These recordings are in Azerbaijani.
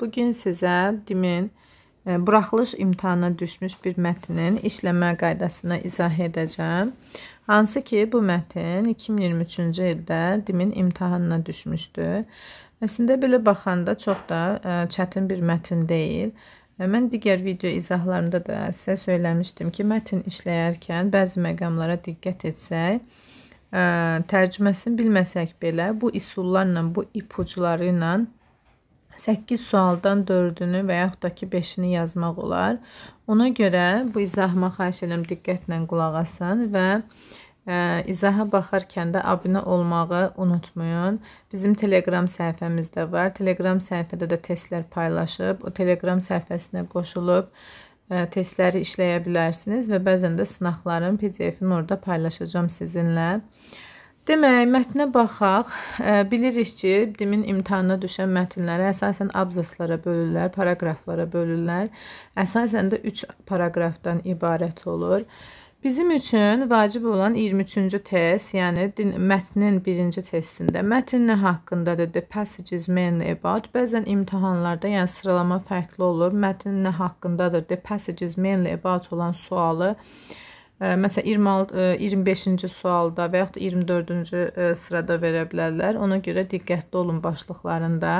Bugün sizə DIM-in e, buraxılış imtahanına düşmüş bir mətnin işləmə qaydasına izah edəcəm. Hansı ki, bu mətn 2023-cü ildə DIM-in imtahanına düşmüşdü. Əslində, belə baxanda çox da e, çətin bir mətn deyil. E, mən digər video izahlarımda da sizə söyləmişdim ki, mətn işləyərkən bəzi məqamlara diqqət etsək, tərcüməsini bilməsək belə, bu üsullarla, bu ipucuları ilə 8 sualdan 4-ünü və yaxud da ki 5-ini yazmaq olar. Ona görə bu izahıma xahiş edirəm diqqətlə qulaq asın və ə, e, izaha baxarkən də abunə olmağı unutmayın. Bizim Telegram səhifəmiz də var. Telegram səhifədə də testlər paylaşıb, o Telegram səhifəsinə qoşulub ə, e, testləri işləyə bilərsiniz və bəzən də sınaqların PDF-ini orada paylaşacağam sizinlə. Demək, mətnə baxaq. Bilirik ki, DİM-in imtahanına düşən mətnləri əsasən abzaslara bölürlər, paraqraflara bölürlər. Əsasən də 3 paraqrafdan ibarət olur. Bizim üçün vacib olan 23-cü test, yəni din, mətnin birinci testində mətn nə haqqındadır? The passage is mainly about. Bəzən imtahanlarda, yəni sıralama fərqli olur. Mətn nə haqqındadır? The passage is mainly about olan sualı Məsələn, 26 25-ci sualda və yaxud da 24-cü sırada verə bilərlər. Ona görə diqqətli olun başlıqlarında.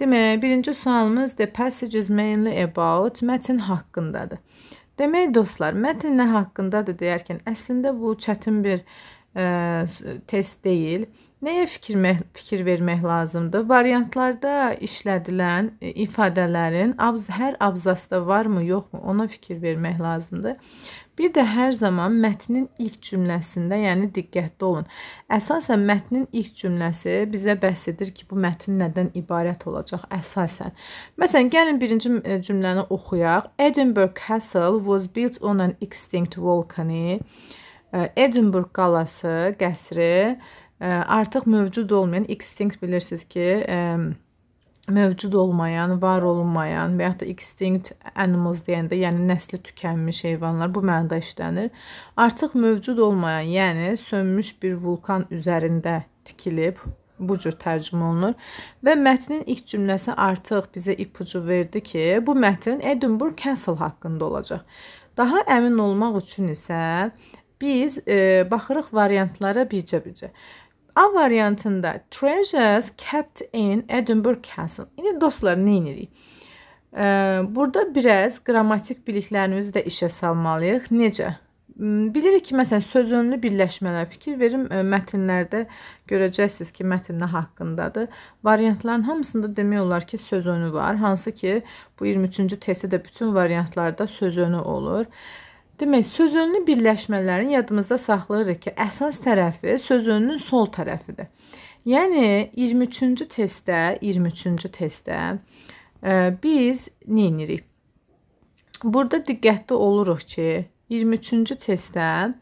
Demək, birinci sualımız the passage is mainly about mətin haqqındadır. Demək dostlar, mətin nə haqqındadır deyərkən əslində bu çətin bir ə, test deyil. Nəyə fikir, fikir vermək lazımdır? Variantlarda işlədilən e, ifadələrin abz hər abzasda varmı, yoxmu, ona fikir vermək lazımdır. Bir də hər zaman mətnin ilk cümləsində, yəni diqqətli olun. Əsasən mətnin ilk cümləsi bizə bəhs edir ki, bu mətn nədən ibarət olacaq əsasən. Məsələn, gəlin birinci e, cümləni oxuyaq. Edinburgh Castle was built on an extinct volcano. E, Edinburgh qalası, qəsri artıq mövcud olmayan extinct bilirsiniz ki, mövcud olmayan, var olunmayan və yaxud da extinct animals deyəndə, yəni nəsli tükənmiş heyvanlar bu mənada işlənir. Artıq mövcud olmayan, yəni sönmüş bir vulkan üzərində tikilib bu cür tərcümə olunur və mətnin ilk cümləsi artıq bizə ipucu verdi ki, bu mətn Edinburgh Castle haqqında olacaq. Daha əmin olmaq üçün isə biz e, baxırıq variantlara bircə-bircə. -bircə. -bircə. A variantında treasures kept in Edinburgh Castle. İndi dostlar nə edirik? Burada biraz qrammatik biliklərimizi də işə salmalıyıq. Necə? Hmm, bilirik ki, məsələn, sözünlü birləşmələr fikir verim e, mətnlərdə görəcəksiniz ki, mətn nə haqqındadır. Variantların hamısında demək olar ki, sözönü var. Hansı ki, bu 23-cü testdə də bütün variantlarda sözönü olur. Ə, Demək, sözünlü birləşmələrin yadımızda saxlayırıq ki, əsas tərəfi sözünün sol tərəfidir. Yəni 23-cü testdə, 23-cü testdə ə, e, biz nə edirik? Burada diqqətli oluruq ki, 23-cü testdə ə,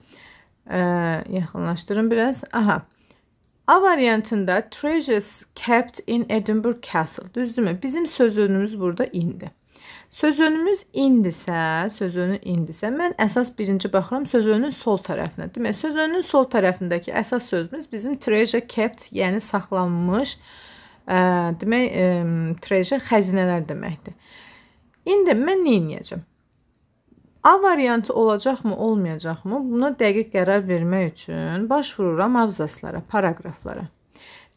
e, yaxınlaşdırın biraz. Aha. A variantında treasures kept in Edinburgh Castle. Düzdürmü? Bizim sözünümüz burada indi. Sözönümüz indisə, sözönü indisə, mən əsas birinci baxıram sözönün sol tərəfinə. Demək, sözönün sol tərəfindəki əsas sözümüz bizim treasure kept, yəni saxlanmış, ə, demək, ə, treasure xəzinələr deməkdir. İndi mən nə edəcəm? A variantı olacaqmı, olmayacaqmı? Buna dəqiq qərar vermək üçün baş vururam abzaslara, paraqraflara.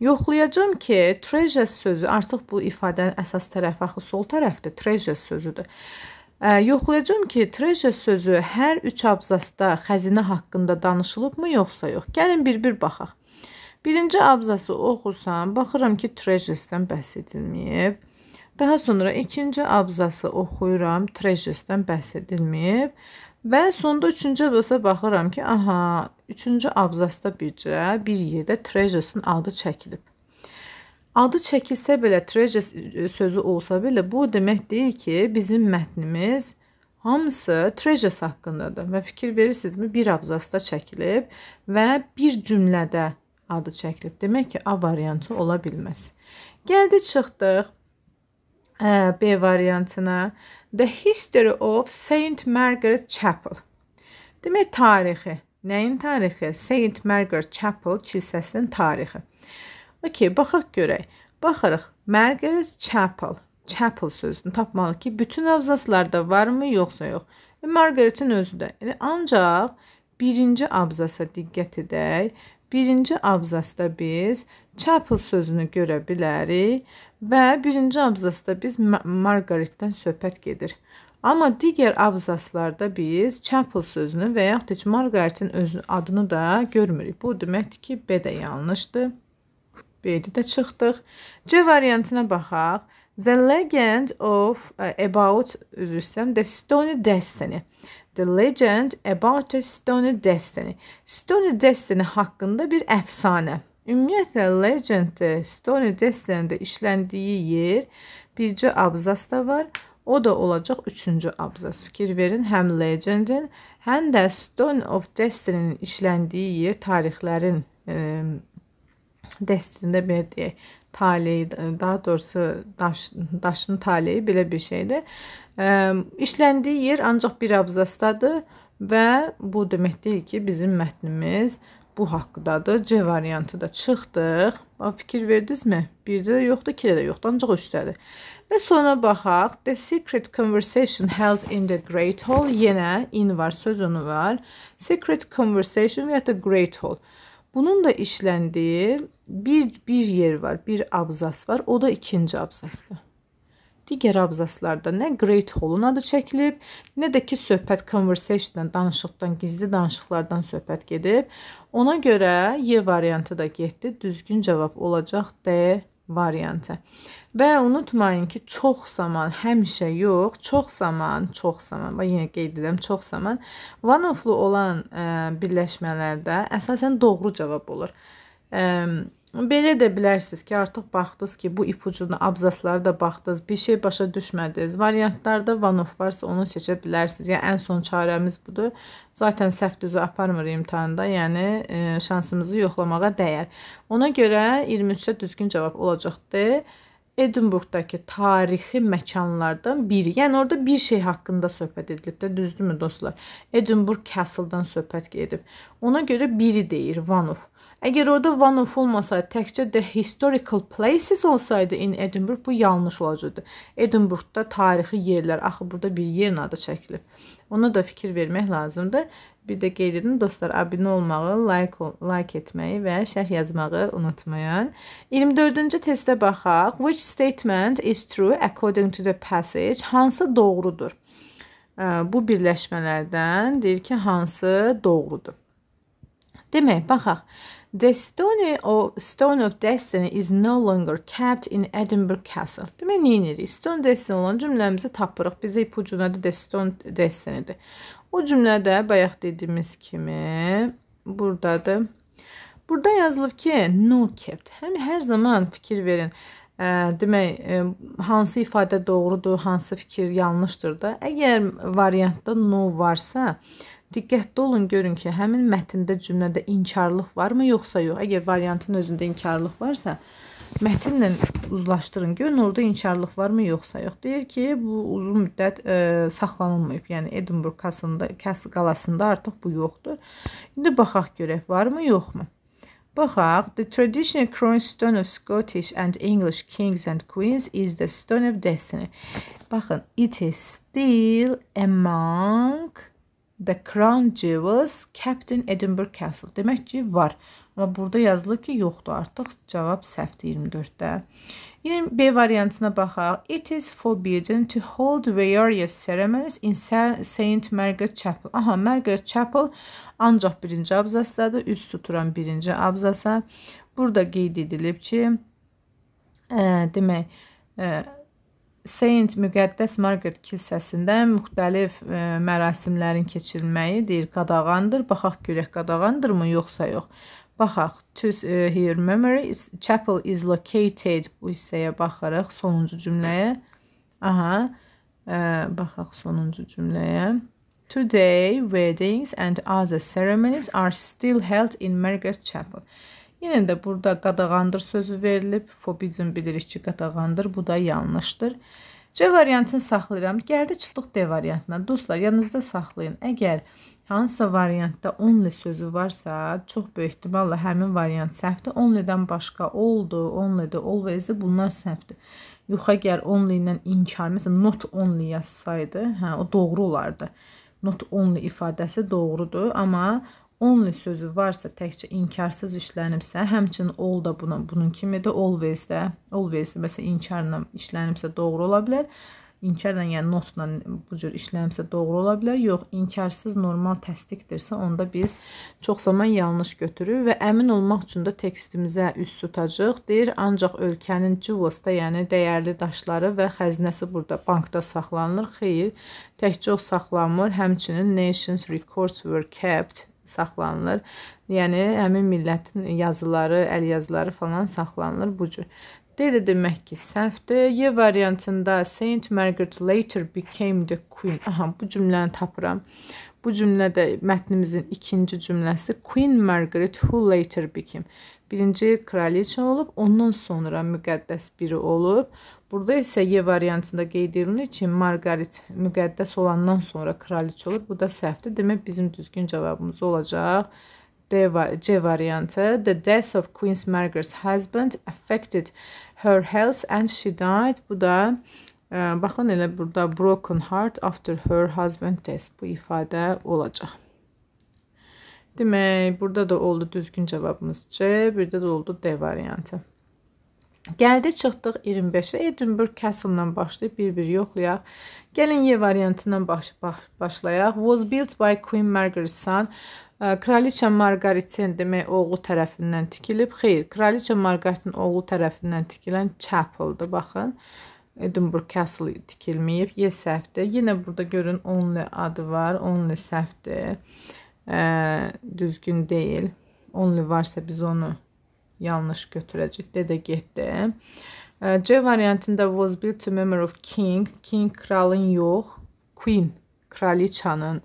Yoxlayacam ki, treasures sözü artıq bu ifadənin əsas tərəfi axı sol tərəfdir, treasures sözüdür. Ə, yoxlayacam ki, treasure sözü hər üç abzasda xəzinə haqqında danışılıbmı, yoxsa yox. Gəlin bir-bir baxaq. Birinci abzası oxusam, baxıram ki, treasuresdən bəhs edilməyib. Daha sonra ikinci abzası oxuyuram, treasuresdən bəhs edilməyib. Və sonda üçüncü abzasa baxıram ki, aha, üçüncü abzasda bircə bir yerdə treasures-ın adı çəkilib. Adı çəkilsə belə, treasures e, sözü olsa belə, bu demək deyil ki, bizim mətnimiz hamısı treasures haqqındadır. Və fikir verirsinizmi? Bir abzasda çəkilib və bir cümlədə adı çəkilib. Demək ki, A variantı ola bilməz. Gəldi çıxdıq. B variantına The History of Saint Margaret Chapel. Demək tarixi. Nəyin tarixi? Saint Margaret Chapel kilsəsinin tarixi. Okay, baxaq görək. Baxırıq. Margaret Chapel. Chapel sözünü tapmalıyıq ki, bütün abzaslarda varmı, yoxsa yox. E, Margaretin özü də. Yəni ancaq birinci abzasa diqqət edək. Birinci abzasda biz chapel sözünü görə bilərik Və birinci abzasda biz Margaretdən söhbət gedir. Amma digər abzaslarda biz Chapel sözünü və yaxud heç Margaretin özünü adını da görmürük. Bu deməkdir ki, B də yanlışdır. B-də də çıxdıq. C variantına baxaq. The legend of uh, about üzr istəyirəm, the stony destiny. The legend about the stony destiny. Stony destiny haqqında bir əfsanə. Ümumiyyətlə Legend-də, e, Stone Destiny-də işləndiyi yer bircə abzasda var. O da olacaq 3-cü abzas. Fikir verin, həm Legend-in, həm də Stone of Destiny-nin işləndiyi yer tarixlərin e, Destiny-də belə deyək, taleyi, e, daha doğrusu daş, daşın taleyi belə bir şeydir. E, işləndiyi yer ancaq bir abzasdadır və bu demək deyil ki, bizim mətnimiz e, bu haqqdadır. C variantı da çıxdıq. Bax fikir verdinizmi? 1-də də yoxdur, 2-də də yoxdur, ancaq 3-dədir. Və sona baxaq. The secret conversation held in the great hall. Yenə in var, söz onu var. Secret conversation və ya da great hall. Bunun da işləndiyi bir bir yer var, bir abzas var. O da ikinci abzasdır digər abzaslarda nə Great Hall-un adı çəkilib, nə də ki söhbət conversation-dan, danışıqdan, gizli danışıqlardan söhbət gedib. Ona görə Y variantı da getdi. Düzgün cavab olacaq D variantı. Və unutmayın ki, çox zaman həmişə yox, çox zaman, çox zaman, bax yenə qeyd edirəm, çox zaman one-offlu olan ə, e, birləşmələrdə əsasən doğru cavab olur. Ə, e, Belə də bilərsiniz ki, artıq baxdınız ki, bu ipucunu abzaslara da baxdınız, bir şey başa düşmədiniz. Variantlarda Vanov varsa onu seçə bilərsiniz. Yəni ən son çarəmiz budur. Zaten səhv düzü aparmır imtahanda, yəni e, şansımızı yoxlamağa dəyər. Ona görə 23-də düzgün cavab olacaqdır. Edinburqdakı tarixi məkanlardan biri. Yəni orada bir şey haqqında söhbət edilib də, düzdürmü dostlar? Edinburgh Castle-dan söhbət gedib. Ona görə biri deyir Vanov. Əgər orada one of olmasaydı, təkcə the historical places olsaydı in Edinburgh bu yanlış olacaqdı. Edinburghda tarixi yerlər, axı burada bir yerin adı çəkilib. Ona da fikir vermək lazımdır. Bir də qeyd edin dostlar, abunə olmağı, like, like etməyi və şərh yazmağı unutmayın. 24-cü testə baxaq. Which statement is true according to the passage? Hansı doğrudur? Bu birləşmələrdən deyir ki, hansı doğrudur? Demək, baxaq. The stone of stone of destiny is no longer kept in Edinburgh Castle. Demək, nə edirik? Stone destiny olan cümləmizi tapırıq. Bizə ipucu nədir? The stone destiny-dir. O cümlədə bayaq dediyimiz kimi burdadır. Burada yazılıb ki, no kept. Həm hər zaman fikir verin. Ə, demək, ə, hansı ifadə doğrudur, hansı fikir yanlışdır da. Əgər variantda no varsa, Diqqətli olun, görün ki, həmin mətndə cümlədə inkarlıq varmı, yoxsa yox. Əgər variantın özündə inkarlıq varsa, mətinlə uzlaşdırın. Görün orada inkarlıq varmı, yoxsa yox. Deyir ki, bu uzun müddət ə, e, saxlanılmayıb. Yəni Edinburgh kasında, Castle qalasında artıq bu yoxdur. İndi baxaq görək varmı, yoxmu. Baxaq, the traditional cornerstone of Scottish and English kings and queens is the stone of destiny. Baxın, it is still among The Crown Jewels Captain Edinburgh Castle. Demək ki, var. Amma burada yazılır ki, yoxdur. Artıq cavab səhvdir 24-də. Yəni B variantına baxaq. It is forbidden to hold various ceremonies in St. Margaret Chapel. Aha, Margaret Chapel ancaq birinci abzasdadır. Üst tuturan birinci abzasa. Burada qeyd edilib ki, ə, e, demək, ə, e, Saint Müqəddəs Margaret kilsəsində müxtəlif ə, e, mərasimlərin keçirilməyi deyir qadağandır. Baxaq görək qadağandırmı yoxsa yox. Baxaq. To uh, e, here memory is, chapel is located bu hissəyə baxarıq sonuncu cümləyə. Aha. Ə, e, baxaq sonuncu cümləyə. Today weddings and other ceremonies are still held in Margaret Chapel. Yenə də burada qadağandır sözü verilib. Forbidden bilirik ki, qadağandır. Bu da yanlışdır. C variantını saxlayıram. Gəldi çıxdıq D variantına. Dostlar, yanınızda saxlayın. Əgər hansısa variantda only sözü varsa, çox böyük ehtimalla həmin variant səhvdir. Only-dən başqa oldu, only-də, always-də bunlar səhvdir. Yoxa gəl only ilə inkar, məsələn, not only yazsaydı, hə, o doğru olardı. Not only ifadəsi doğrudur, amma Only sözü varsa təkcə inkarsız işlənibsə, həmçinin all da buna, bunun kimi də always də, always də məsələn inkarla işlənibsə doğru ola bilər. İnkarla, yəni notla bu cür işlənibsə doğru ola bilər. Yox, inkarsız normal təsdiqdirsə, onda biz çox zaman yanlış götürürük və əmin olmaq üçün də tekstimizə üst tutacağıq. Deyir, ancaq ölkənin civosda, yəni dəyərli daşları və xəzinəsi burada bankda saxlanılır. Xeyr, təkcə o saxlanmır. Həmçinin nations records were kept saxlanılır. Yəni həmin millətin yazıları, əl yazıları falan saxlanılır bu cür. D də demək ki, səhvdir. Y variantında Saint Margaret later became the queen. Aha, bu cümləni tapıram. Bu cümlədə mətnimizin ikinci cümləsi Queen Margaret who later became. Birinci kraliçə olub, ondan sonra müqəddəs biri olub. Burada isə Y variantında qeyd edilir ki, Margarit müqəddəs olandan sonra kraliç olur. Bu da səhvdir. Demək, bizim düzgün cavabımız olacaq. B C variantı. The death of Queen Margaret's husband affected her health and she died. Bu da ə, e, baxın elə burada broken heart after her husband death bu ifadə olacaq. Demək, burada da oldu düzgün cavabımız C, bir də də oldu D variantı. Gəldi çıxdıq 25-ə. Edinburgh Castle-dan başlayıb bir-bir yoxlayaq. Gəlin Y variantından baş, baş, başlayaq. Was built by Queen Margaret's son. Kraliçə Margaritin demək oğlu tərəfindən tikilib. Xeyr, Kraliçə Margaritin oğlu tərəfindən tikilən chapel-dır, baxın. Edinburgh Castle tikilməyib. Y səhvdir. Yenə burada görün only adı var. Only səhvdir. Ə, düzgün deyil. Only varsa biz onu yanlış götürəcək. Dedə getdi. C variantında was built to memory of king, king kralın yox, queen kraliçanın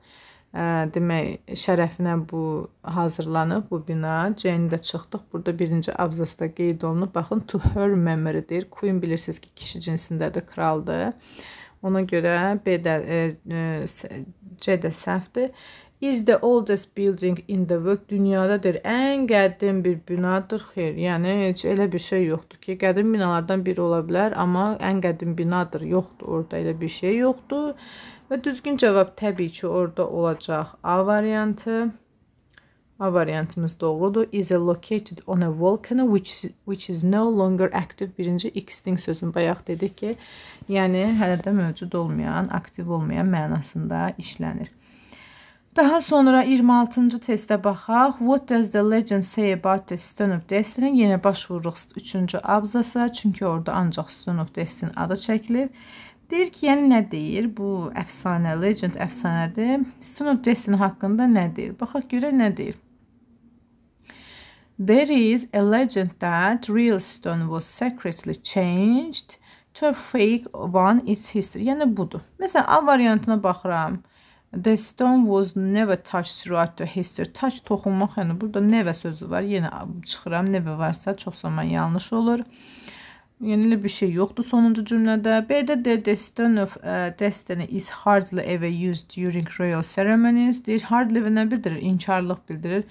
ə, demək şərəfinə bu hazırlanıb bu bina. Jane də çıxdıq. Burada birinci abzasda qeyd olunub. Baxın to her memory deyir. Queen bilirsiniz ki, kişi cinsindədir, kraldır. Ona görə B də e, C də səhvdir is the oldest building in the world. Dünyadadır ən qədim bir binadır. Xeyr, yəni heç elə bir şey yoxdur ki, qədim binalardan biri ola bilər, amma ən qədim binadır. Yoxdur, orada elə bir şey yoxdur. Və düzgün cavab təbii ki, orada olacaq A variantı. A variantımız doğrudur. Is located on a volcano which which is no longer active. Birinci extinct sözün bayaq dedik ki, yəni hələ də mövcud olmayan, aktiv olmayan mənasında işlənir. Daha sonra 26-cı testə baxaq. What does the legend say about the stone of destiny? Yenə baş vururuq 3-cü abzasa, çünki orada ancaq stone of destiny adı çəkilib. Deyir ki, yəni nə deyir? Bu əfsanə, legend əfsanədir. Stone of destiny haqqında nə deyir? Baxaq görək nə deyir. There is a legend that real stone was secretly changed to a fake one its history. Yəni budur. Məsələn, A variantına baxıram. The stone was never touched throughout the history. Touch toxunmaq, yəni burada never sözü var. Yenə çıxıram, never varsa çox zaman yanlış olur. Yenilə bir şey yoxdur sonuncu cümlədə. B-də the destiny of uh, destiny is hardly ever used during royal ceremonies. Deyir, hardly nə bildirir? İnkarlıq bildirir.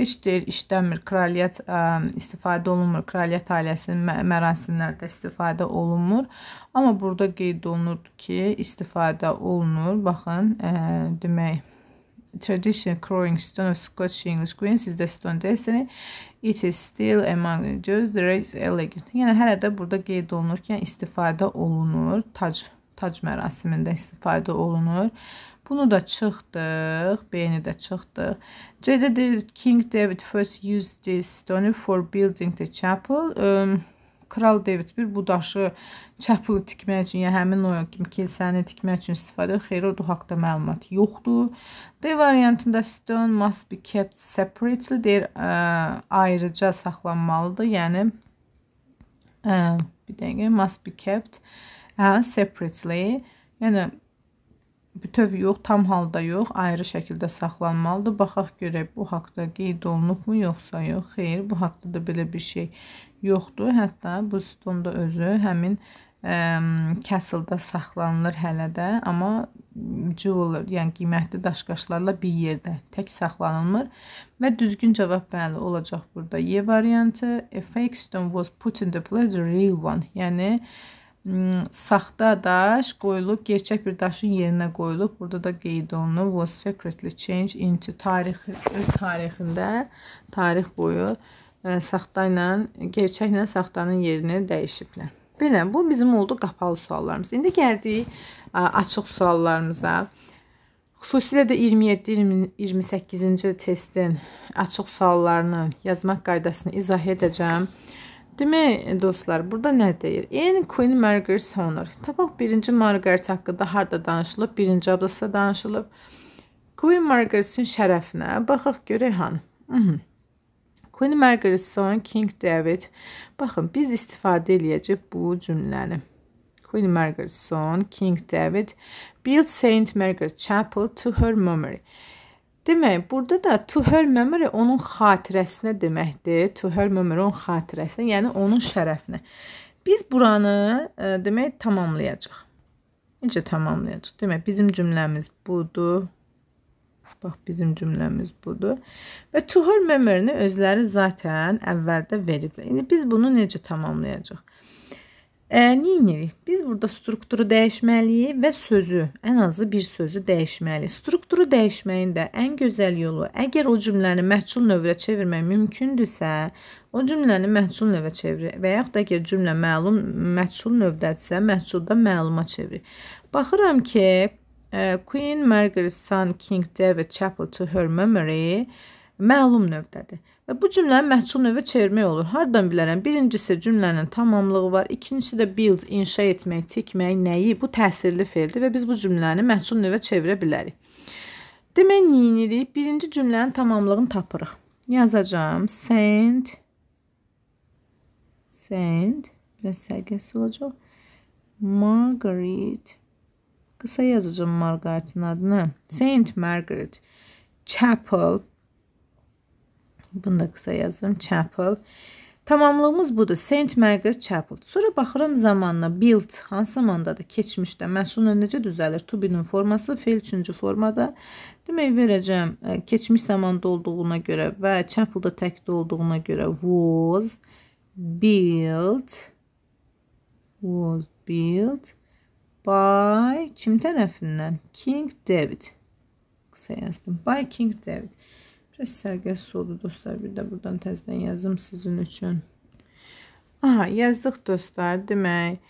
Heç deyir, işləmir. Kraliyyət um, istifadə olunmur. Kraliyyət ailəsinin mə mərasimlərdə istifadə olunmur. Amma burada qeyd olunur ki, istifadə olunur. Baxın, ə, uh, demək traditional crowing stone of Scottish English Queens is the Stone Destiny. It is still among the Jews. The race elegant. Yəni hələ də burada qeyd olunur ki, yəni, istifadə olunur. Tac tac mərasimində istifadə olunur. Bunu da çıxdıq, B-ni də çıxdıq. C-də King David first used this stone for building the chapel. Um, Kral David bir bu daşı çapılı tikmək üçün, ya həmin o kimi kilsəni tikmək üçün istifadə Xerodo haqqında məlumat yoxdur. D variantında stone must be kept separately deyir, ə, ayrıca saxlanmalıdır. Yəni ə, bir dəqiqə must be kept hə, separately. Yəni bütöv yox, tam halda yox, ayrı şəkildə saxlanmalıdır. Baxaq görək bu haqqda qeyd olunubmu yoxsa yox. Xeyr, bu haqqda da belə bir şey yoxdur. Hətta bu ston da özü həmin ə, kəsildə saxlanılır hələ də, amma jeweler, yəni qiymətli daşqaşlarla bir yerdə tək saxlanılmır və düzgün cavab bəli olacaq burada. Y variantı a fake stone was put in the place the real one. Yəni saxta daş qoyulub, gerçək bir daşın yerinə qoyulub. Burada da qeyd olunub was secretly changed into tarix öz tarixində tarix boyu E, saxta ilə, gerçəklə saxtanın yerini dəyişiblər. Belə, bu bizim oldu qapalı suallarımız. İndi gəldik e, açıq suallarımıza. Xüsusilə də 27-28-ci testin açıq suallarını yazmaq qaydasını izah edəcəm. Demək, dostlar, burada nə deyir? In Queen Margaret's Honor. Tapaq 1-ci Margaret haqqında harda danışılıb, 1-ci abdasda danışılıb. Queen Margaret'in şərəfinə baxaq görək hanı. Mhm. Queen Margaret son King David. Baxın, biz istifadə eləyəcək bu cümləni. Queen Margaret son King David built Saint Margaret Chapel to her memory. Demək, burada da to her memory onun xatirəsinə deməkdir. To her memory onun xatirəsinə, yəni onun şərəfinə. Biz buranı ə, e, demək tamamlayacağıq. Necə tamamlayacağıq? Demək, bizim cümləmiz budur. Bax bizim cümləmiz budur. Və to her memory-ni özləri zaten əvvəldə veriblər. İndi biz bunu necə tamamlayacağıq? E, Neyiniyik? Biz burada strukturu dəyişməliyik və sözü, ən azı bir sözü dəyişməliyik. Strukturu dəyişməyin də ən gözəl yolu, əgər o cümləni məhcul növlə çevirmək mümkündürsə, o cümləni məhcul növə çevirir və yaxud da əgər cümlə məlum məhcul növdədirsə, məhculda məluma çevirir. Baxıram ki, ə, uh, Queen Margaret's son King David Chapel to her memory məlum növdədir. Və bu cümləni məhcul növə çevirmək olur. Hardan bilərəm? Birincisi cümlənin tamamlığı var. İkincisi də build, inşa etmək, tikmək, nəyi? Bu təsirli feldir və biz bu cümləni məhcul növə çevirə bilərik. Demək, neyinirik? Birinci cümlənin tamamlığını tapırıq. Yazacağım. Send. Send. Biraz sərgəsi olacaq. Margaret. Margaret. Qısa yazacağım Margaret'in adını. Saint Margaret Chapel. Bunu da qısa yazırım. Chapel. Tamamlığımız budur. Saint Margaret Chapel. Sonra baxıram zamanına. Built hansı zamandadır? Keçmişdə. Məşğulun necə düzəlir? To be-nin forması feil üçüncü formada. Demək verəcəm e, keçmiş zamanda olduğuna görə və Chapel-da təkdə olduğuna görə was built was built by kim tərəfindən? King David. Qısa yazdım. By King David. Biraz sərqəs oldu dostlar. Bir də buradan təzdən yazım sizin üçün. Aha, yazdıq dostlar. Demək,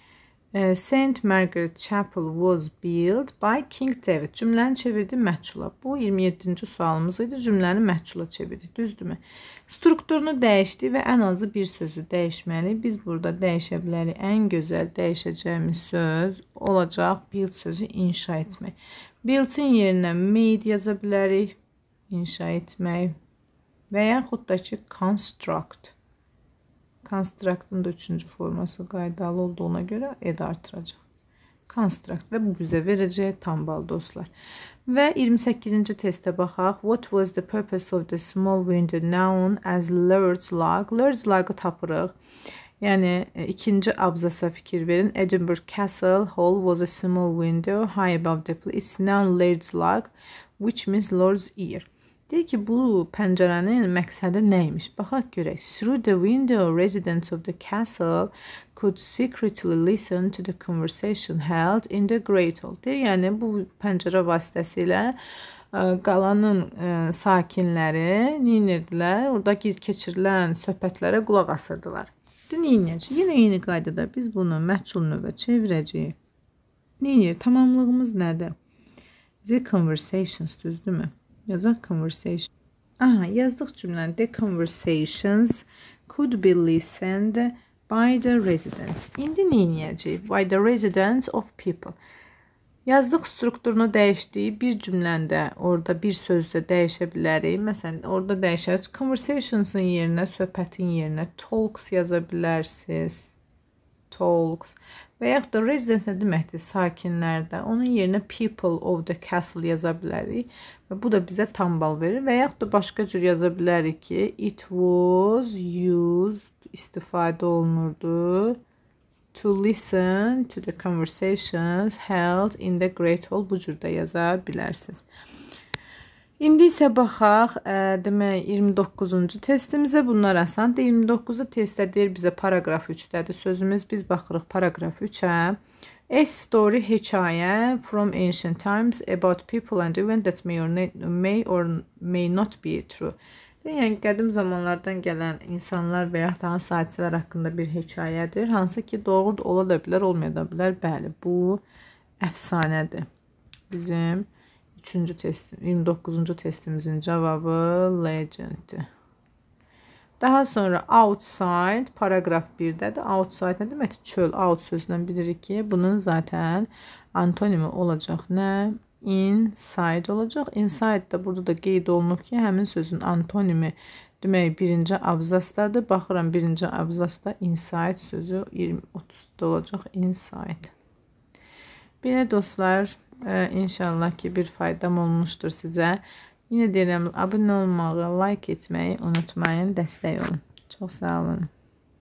Uh, St. Margaret Chapel was built by King David. Cümləni çevirdi məchula. Bu 27-ci sualımız idi. Cümləni məchula çevirdik, düzdürmü? Strukturunu dəyişdi və ən azı bir sözü dəyişməli. Biz burada dəyişə bilərik. Ən gözəl dəyişəcəyimiz söz olacaq build sözü inşa etmək. Built-in yerinə made yaza bilərik, inşa etmək və yaxud da ki construct Konstraktın da üçüncü forması qaydalı olduğuna görə ed artıracaq. Construct və bu bizə verəcək tam bal dostlar. Və 28-ci testə baxaq. What was the purpose of the small window known as large log? Large log-ı tapırıq. Yəni, e, ikinci abzasa fikir verin. Edinburgh Castle Hall was a small window high above the place. It's now large log, which means large ear. Deyir ki, bu pəncərənin məqsədi nə imiş? Baxaq görək. Through the window, residents of the castle could secretly listen to the conversation held in the great hall. Deyir, yəni bu pəncərə vasitəsilə ə, e, qalanın ə, e, sakinləri neynirdilər? Orada keçirilən söhbətlərə qulaq asırdılar. İndi neynəcək? Yenə eyni qaydada biz bunu məhcul növə çevirəcəyik. Neynir? Tamamlığımız nədir? The conversations, düzdürmü? Yazaq conversation. Aha, yazdıq cümləni. The conversations could be listened by the residents. İndi nə edəcəyik? By the residents of people. Yazdıq strukturunu dəyişdiyi bir cümləndə, orada bir sözdə dəyişə bilərik. Məsələn, orada dəyişərsiniz conversations-ın yerinə söhbətin yerinə talks yaza bilərsiniz. Talks Və yaxud da residence nə deməkdir? Sakinlərdə. Onun yerinə people of the castle yaza bilərik. Və bu da bizə tam bal verir. Və yaxud da başqa cür yaza bilərik ki, it was used, istifadə olunurdu. To listen to the conversations held in the great hall. Bu cür də yaza bilərsiniz. İndi isə baxaq, ə, demək 29-cu testimizə bunlar asandır. 29-cu testdə deyir bizə paraqraf 3-dədir sözümüz. Biz baxırıq paraqraf 3-ə. A story hekayə from ancient times about people and event that may or, may or may not be true. Yəni qədim zamanlardan gələn insanlar və ya da hansı hadisələr haqqında bir hekayədir. Hansı ki, doğru ola da bilər, olmaya da bilər. Bəli, bu əfsanədir. Bizim Üçüncü testim, 29-cu testimizin cavabı legend-dir. Daha sonra outside, paragraf 1-dədir. Outside nə deməkdir? Çöl, out sözündən bilirik ki, bunun zaten antonimi olacaq nə? Inside olacaq. Inside də burada da qeyd olunub ki, həmin sözün antonimi demək birinci abzasdadır. Baxıram birinci abzasda inside sözü 20-30-da olacaq. Inside. Belə dostlar, İnşallah ki bir faydam olmuşdur sizə. Yenə deyirəm, abunə olmağı, like etməyi unutmayın, dəstək olun. Çox sağ olun.